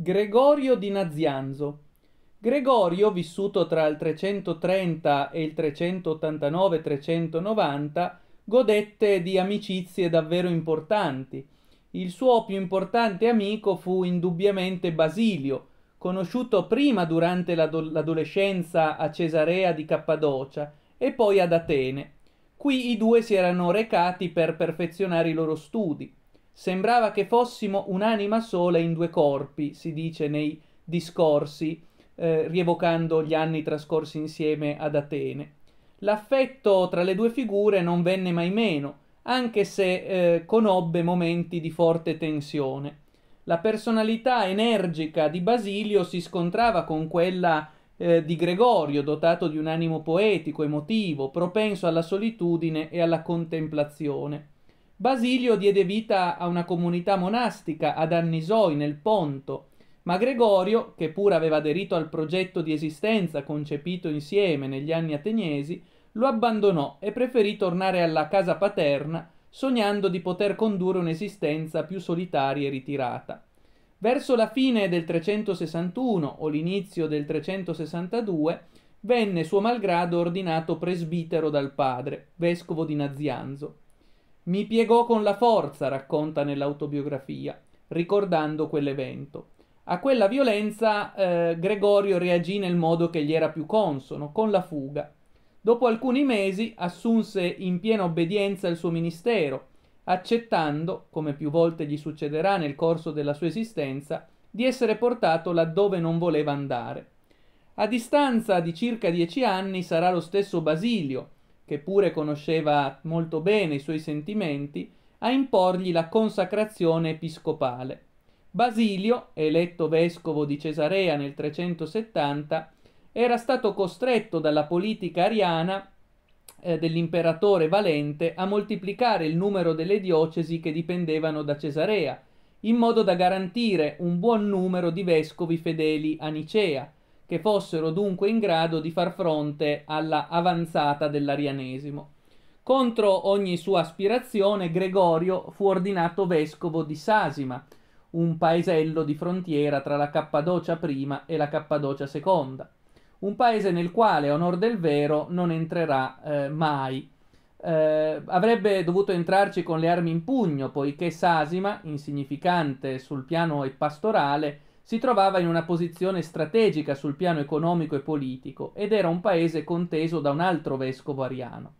Gregorio di Nazianzo. Gregorio, vissuto tra il 330 e il 389-390, godette di amicizie davvero importanti. Il suo più importante amico fu indubbiamente Basilio, conosciuto prima durante l'adolescenza a Cesarea di Cappadocia e poi ad Atene. Qui i due si erano recati per perfezionare i loro studi. Sembrava che fossimo un'anima sola in due corpi, si dice nei discorsi, eh, rievocando gli anni trascorsi insieme ad Atene. L'affetto tra le due figure non venne mai meno, anche se eh, conobbe momenti di forte tensione. La personalità energica di Basilio si scontrava con quella eh, di Gregorio, dotato di un animo poetico, emotivo, propenso alla solitudine e alla contemplazione. Basilio diede vita a una comunità monastica ad Annisoi nel Ponto, ma Gregorio, che pure aveva aderito al progetto di esistenza concepito insieme negli anni ateniesi, lo abbandonò e preferì tornare alla casa paterna, sognando di poter condurre un'esistenza più solitaria e ritirata. Verso la fine del 361 o l'inizio del 362 venne suo malgrado ordinato presbitero dal padre, vescovo di Nazianzo. Mi piegò con la forza, racconta nell'autobiografia, ricordando quell'evento. A quella violenza eh, Gregorio reagì nel modo che gli era più consono, con la fuga. Dopo alcuni mesi assunse in piena obbedienza il suo ministero, accettando, come più volte gli succederà nel corso della sua esistenza, di essere portato laddove non voleva andare. A distanza di circa dieci anni sarà lo stesso Basilio che pure conosceva molto bene i suoi sentimenti, a imporgli la consacrazione episcopale. Basilio, eletto vescovo di Cesarea nel 370, era stato costretto dalla politica ariana eh, dell'imperatore Valente a moltiplicare il numero delle diocesi che dipendevano da Cesarea, in modo da garantire un buon numero di vescovi fedeli a Nicea, che fossero dunque in grado di far fronte alla avanzata dell'arianesimo. Contro ogni sua aspirazione, Gregorio fu ordinato vescovo di Sasima, un paesello di frontiera tra la Cappadocia prima e la Cappadocia seconda, un paese nel quale, a onor del vero, non entrerà eh, mai. Eh, avrebbe dovuto entrarci con le armi in pugno, poiché Sasima, insignificante sul piano pastorale, si trovava in una posizione strategica sul piano economico e politico ed era un paese conteso da un altro vescovo ariano.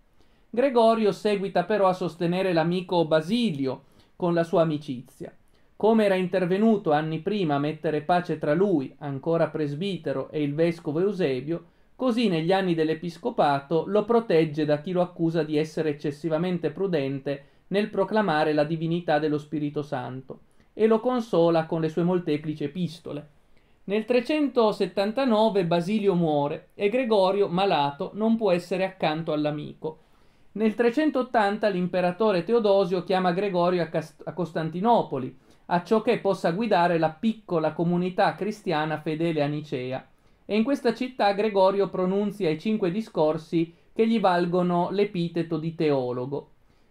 Gregorio seguita però a sostenere l'amico Basilio con la sua amicizia. Come era intervenuto anni prima a mettere pace tra lui, ancora presbitero, e il vescovo Eusebio, così negli anni dell'episcopato lo protegge da chi lo accusa di essere eccessivamente prudente nel proclamare la divinità dello Spirito Santo e lo consola con le sue molteplici epistole. Nel 379 Basilio muore e Gregorio, malato, non può essere accanto all'amico. Nel 380 l'imperatore Teodosio chiama Gregorio a, Cast- a Costantinopoli, a ciò che possa guidare la piccola comunità cristiana fedele a Nicea. E in questa città Gregorio pronunzia i cinque discorsi che gli valgono l'epiteto di teologo.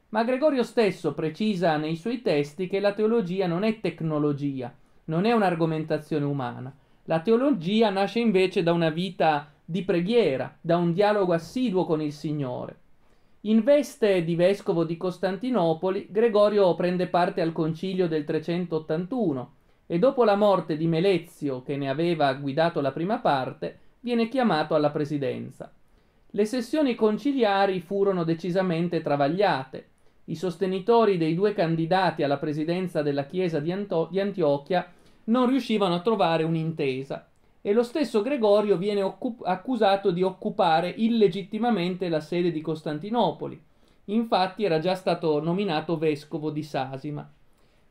Ma Gregorio stesso precisa nei suoi testi che la teologia non è tecnologia, non è un'argomentazione umana. La teologia nasce invece da una vita di preghiera, da un dialogo assiduo con il Signore. In veste di vescovo di Costantinopoli, Gregorio prende parte al concilio del 381 e dopo la morte di Melezio, che ne aveva guidato la prima parte, viene chiamato alla presidenza. Le sessioni conciliari furono decisamente travagliate, i sostenitori dei due candidati alla presidenza della Chiesa di, Anto- di Antiochia non riuscivano a trovare un'intesa e lo stesso Gregorio viene occup- accusato di occupare illegittimamente la sede di Costantinopoli. Infatti era già stato nominato vescovo di Sasima.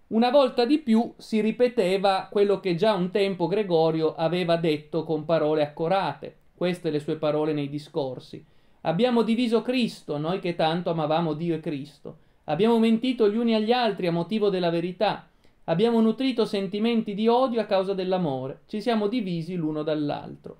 Una volta di più si ripeteva quello che già un tempo Gregorio aveva detto con parole accorate, queste le sue parole nei discorsi. Abbiamo diviso Cristo, noi che tanto amavamo Dio e Cristo. Abbiamo mentito gli uni agli altri a motivo della verità. Abbiamo nutrito sentimenti di odio a causa dell'amore. Ci siamo divisi l'uno dall'altro.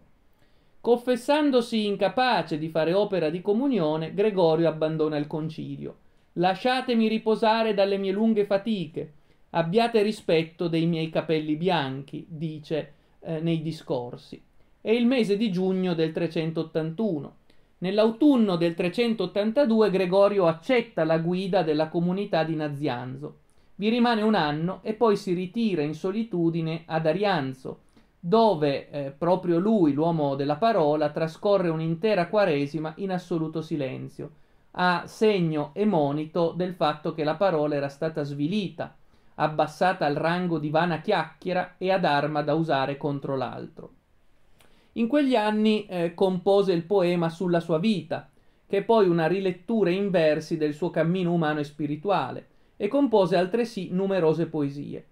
Confessandosi incapace di fare opera di comunione, Gregorio abbandona il concilio. Lasciatemi riposare dalle mie lunghe fatiche. Abbiate rispetto dei miei capelli bianchi, dice eh, nei discorsi. È il mese di giugno del 381. Nell'autunno del 382 Gregorio accetta la guida della comunità di Nazianzo. Vi rimane un anno e poi si ritira in solitudine ad Arianzo, dove eh, proprio lui, l'uomo della parola, trascorre un'intera quaresima in assoluto silenzio, a segno e monito del fatto che la parola era stata svilita, abbassata al rango di vana chiacchiera e ad arma da usare contro l'altro. In quegli anni eh, compose il poema sulla sua vita, che è poi una rilettura in versi del suo cammino umano e spirituale, e compose altresì numerose poesie.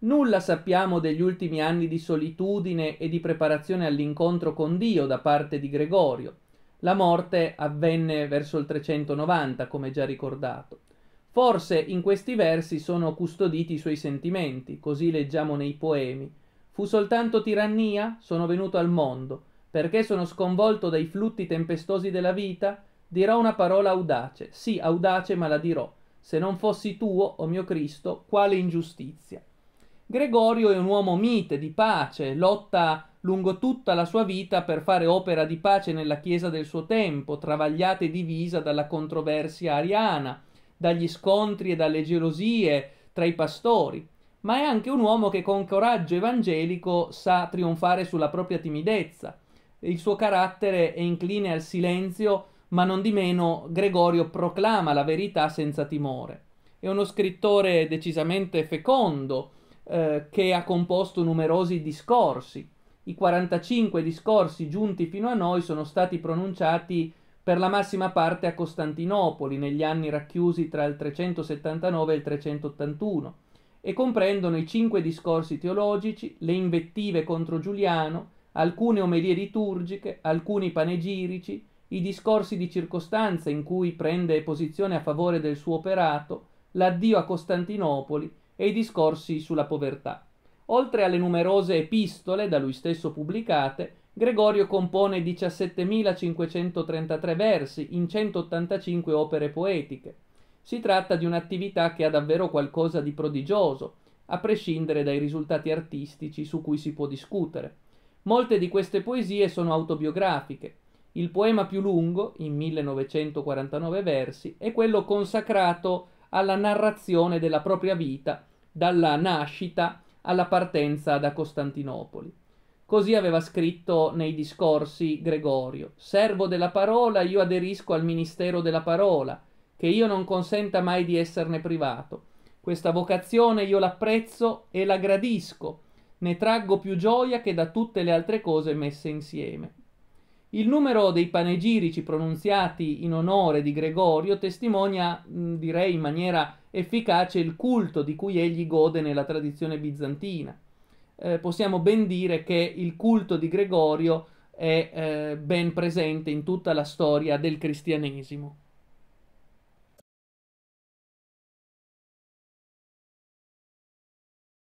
Nulla sappiamo degli ultimi anni di solitudine e di preparazione all'incontro con Dio da parte di Gregorio. La morte avvenne verso il 390, come già ricordato. Forse in questi versi sono custoditi i suoi sentimenti, così leggiamo nei poemi, Fu soltanto tirannia? Sono venuto al mondo, perché sono sconvolto dai flutti tempestosi della vita? Dirò una parola audace, sì, audace, ma la dirò. Se non fossi tuo, o oh mio Cristo, quale ingiustizia. Gregorio è un uomo mite, di pace, lotta lungo tutta la sua vita per fare opera di pace nella Chiesa del suo tempo, travagliata e divisa dalla controversia ariana, dagli scontri e dalle gelosie tra i pastori ma è anche un uomo che con coraggio evangelico sa trionfare sulla propria timidezza. Il suo carattere è incline al silenzio, ma non di meno Gregorio proclama la verità senza timore. È uno scrittore decisamente fecondo eh, che ha composto numerosi discorsi. I 45 discorsi giunti fino a noi sono stati pronunciati per la massima parte a Costantinopoli negli anni racchiusi tra il 379 e il 381 e comprendono i cinque discorsi teologici, le invettive contro Giuliano, alcune omelie liturgiche, alcuni panegirici, i discorsi di circostanza in cui prende posizione a favore del suo operato, l'addio a Costantinopoli e i discorsi sulla povertà. Oltre alle numerose epistole da lui stesso pubblicate, Gregorio compone 17.533 versi in 185 opere poetiche. Si tratta di un'attività che ha davvero qualcosa di prodigioso, a prescindere dai risultati artistici su cui si può discutere. Molte di queste poesie sono autobiografiche. Il poema più lungo, in 1949 versi, è quello consacrato alla narrazione della propria vita, dalla nascita alla partenza da Costantinopoli. Così aveva scritto nei discorsi Gregorio, Servo della parola, io aderisco al ministero della parola, che io non consenta mai di esserne privato. Questa vocazione io l'apprezzo e la gradisco, ne traggo più gioia che da tutte le altre cose messe insieme. Il numero dei panegirici pronunziati in onore di Gregorio testimonia, direi in maniera efficace, il culto di cui egli gode nella tradizione bizantina. Eh, possiamo ben dire che il culto di Gregorio è eh, ben presente in tutta la storia del cristianesimo.